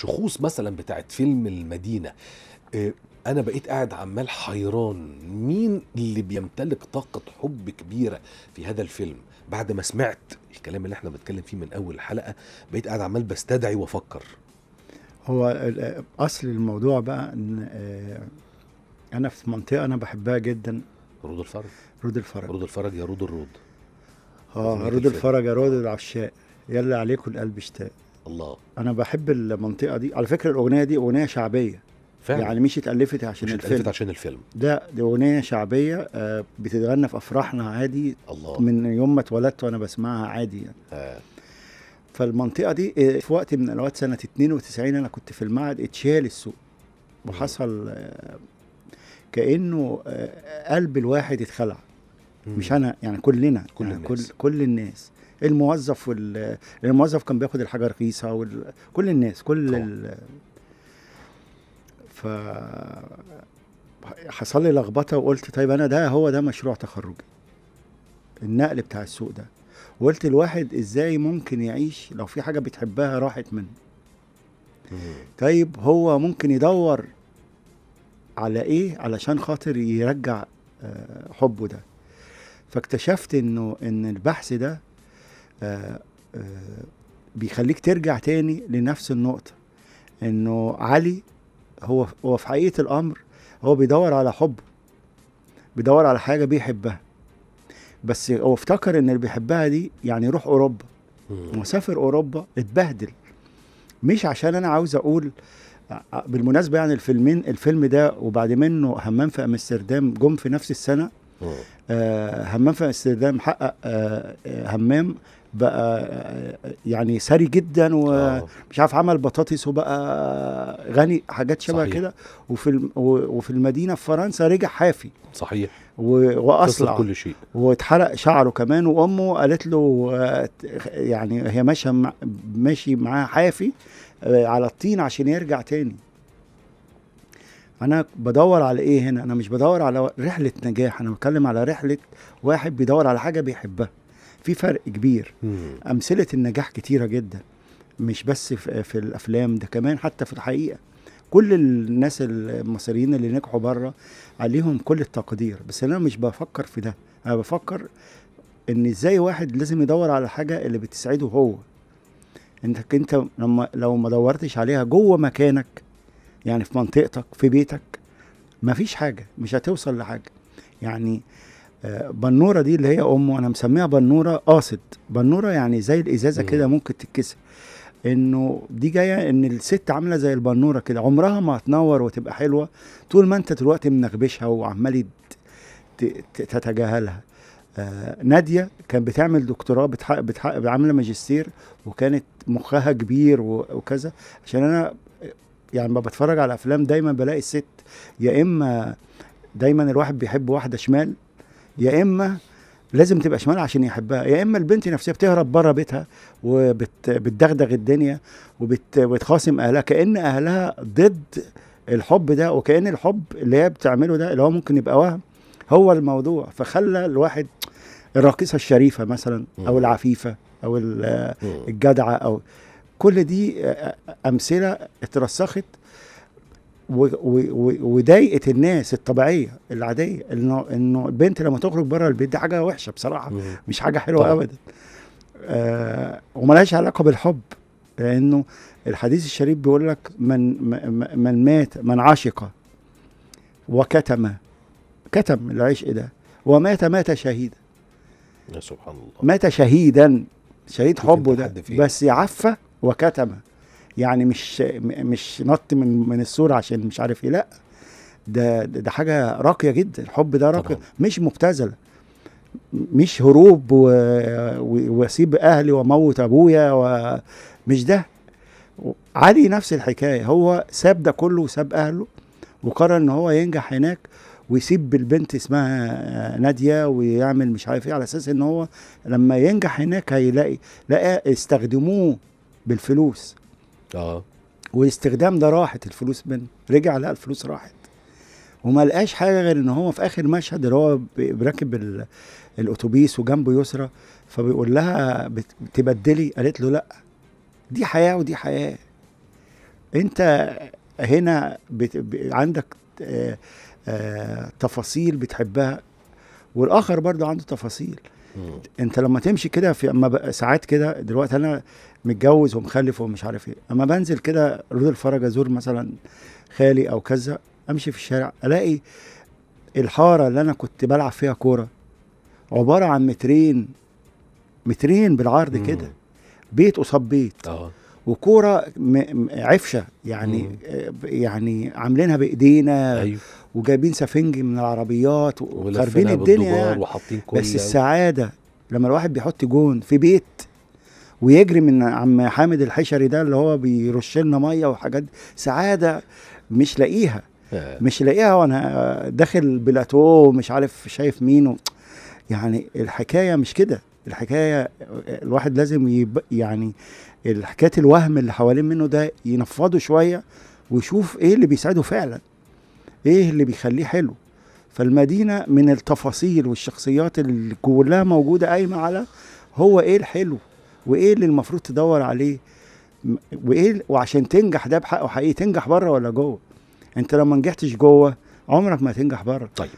شخوص مثلا بتاعت فيلم المدينه آه، انا بقيت قاعد عمال حيران مين اللي بيمتلك طاقه حب كبيره في هذا الفيلم بعد ما سمعت الكلام اللي احنا بنتكلم فيه من اول الحلقه بقيت قاعد عمال بستدعي وافكر هو اصل الموضوع بقى ان آه، انا في منطقه انا بحبها جدا رود الفرج رود الفرج رود الفرج يا رود الرود اه رود الفرج يا رود العشاء يلا عليكم القلب اشتاق الله انا بحب المنطقه دي على فكره الاغنيه دي اغنيه شعبيه فعلا يعني مش اتالفت عشان مش الفيلم اتالفت عشان الفيلم ده دي اغنيه شعبيه آه بتتغنى في افراحنا عادي الله من يوم ما اتولدت وانا بسمعها عادي يعني آه. فالمنطقه دي آه، في وقت من الاوقات سنه 92 انا كنت في المعهد اتشال السوق وحصل آه كانه آه، قلب الواحد اتخلع مش انا يعني كلنا كل يعني الناس. كل كل الناس الموظف وال... الموظف كان بياخد الحاجه رخيصه وال... كل الناس كل ال... ف حصل لي لخبطه وقلت طيب انا ده هو ده مشروع تخرجي النقل بتاع السوق ده وقلت الواحد ازاي ممكن يعيش لو في حاجه بتحبها راحت منه طيب هو ممكن يدور على ايه علشان خاطر يرجع آه، حبه ده فاكتشفت انه ان البحث ده آه، آه، بيخليك ترجع تاني لنفس النقطه انه علي هو هو في حقيقه الامر هو بيدور على حب بيدور على حاجه بيحبها بس هو افتكر ان اللي بيحبها دي يعني يروح اوروبا وسافر اوروبا اتبهدل مش عشان انا عاوز اقول آه، بالمناسبه يعني الفيلمين الفيلم ده وبعد منه همام في امستردام جم في نفس السنه آه، همام في امستردام حقق آه، آه، همام بقى يعني ثري جدا ومش عارف عمل بطاطس وبقى غني حاجات شبه كده وفي وفي المدينه في فرنسا رجع حافي صحيح واصلع كل شيء واتحرق شعره كمان وامه قالت له يعني هي ماشيه ماشي معاه حافي على الطين عشان يرجع تاني فانا بدور على ايه هنا انا مش بدور على رحله نجاح انا بتكلم على رحله واحد بيدور على حاجه بيحبها في فرق كبير امثله النجاح كتيره جدا مش بس في, في الافلام ده كمان حتى في الحقيقه كل الناس المصريين اللي نجحوا بره عليهم كل التقدير بس انا مش بفكر في ده انا بفكر ان ازاي واحد لازم يدور على حاجه اللي بتسعده هو انك انت لما لو ما دورتش عليها جوه مكانك يعني في منطقتك في بيتك مفيش حاجه مش هتوصل لحاجه يعني آه، بنوره دي اللي هي امه انا مسميها بنوره قاصد بنوره يعني زي الازازه كده ممكن تتكسر انه دي جايه ان الست عامله زي البنوره كده عمرها ما هتنور وتبقى حلوه طول ما انت دلوقتي منغبشها وعمال تتجاهلها آه ناديه كانت بتعمل دكتوراه بتحقق بتحقق عامله ماجستير وكانت مخها كبير وكذا عشان انا يعني ما بتفرج على افلام دايما بلاقي الست يا اما دايما الواحد بيحب واحده شمال يا اما لازم تبقى شمال عشان يحبها يا اما البنت نفسها بتهرب بره بيتها وبتدغدغ الدنيا وبتخاصم اهلها كان اهلها ضد الحب ده وكان الحب اللي هي بتعمله ده اللي هو ممكن يبقى وهم هو الموضوع فخلى الواحد الراقصه الشريفه مثلا او العفيفه او الجدعه او كل دي آه، آه، امثله اترسخت وضايقت الناس الطبيعيه العاديه انه انه البنت لما تخرج بره البيت دي حاجه وحشه بصراحه مم. مش حاجه حلوه طيب. ابدا آه وملهاش علاقه بالحب لانه الحديث الشريف بيقول لك من من مات من عشق وكتم كتم العشق ده ومات مات شهيدا يا سبحان الله مات شهيدا شهيد حبه ده بس يعفى وكتب يعني مش مش نط من من السور عشان مش عارف ايه لا ده ده حاجه راقيه جدا الحب ده راقي مش مبتذل مش هروب واسيب اهلي واموت ابويا ومش ده علي نفس الحكايه هو ساب ده كله وساب اهله وقرر ان هو ينجح هناك ويسيب البنت اسمها ناديه ويعمل مش عارف ايه على اساس ان هو لما ينجح هناك هيلاقي لقى استخدموه بالفلوس اه والاستخدام ده راحت الفلوس منه رجع لقى الفلوس راحت وما لقاش حاجه غير ان هو في اخر مشهد اللي هو راكب الاتوبيس وجنبه يسرى فبيقول لها تبدلي قالت له لا دي حياه ودي حياه انت هنا بت... عندك آ... آه، آ... آه، تفاصيل بتحبها والاخر برضه عنده تفاصيل مم. انت لما تمشي كده في اما ساعات كده دلوقتي انا متجوز ومخلف ومش عارف ايه اما بنزل كده رود الفرج ازور مثلا خالي او كذا امشي في الشارع الاقي الحاره اللي انا كنت بلعب فيها كوره عباره عن مترين مترين بالعرض كده بيت قصاد بيت اه وكوره عفشه يعني مم. آه، يعني عاملينها بايدينا أيوه. وجايبين سفنج من العربيات وخربين الدنيا يعني. وحاطين كل بس السعاده لما الواحد بيحط جون في بيت ويجري من عم حامد الحشري ده اللي هو بيرش لنا ميه وحاجات سعاده مش لاقيها آه. مش لاقيها وانا داخل بلاتو مش عارف شايف مين و... يعني الحكايه مش كده الحكايه الواحد لازم يب... يعني الحكايه الوهم اللي حوالين منه ده ينفضه شويه ويشوف ايه اللي بيسعده فعلا ايه اللي بيخليه حلو فالمدينه من التفاصيل والشخصيات اللي كلها موجوده قايمه على هو ايه الحلو وايه اللي المفروض تدور عليه وايه وعشان تنجح ده بحقه حقيقي تنجح بره ولا جوه انت لو ما نجحتش جوه عمرك ما هتنجح بره طيب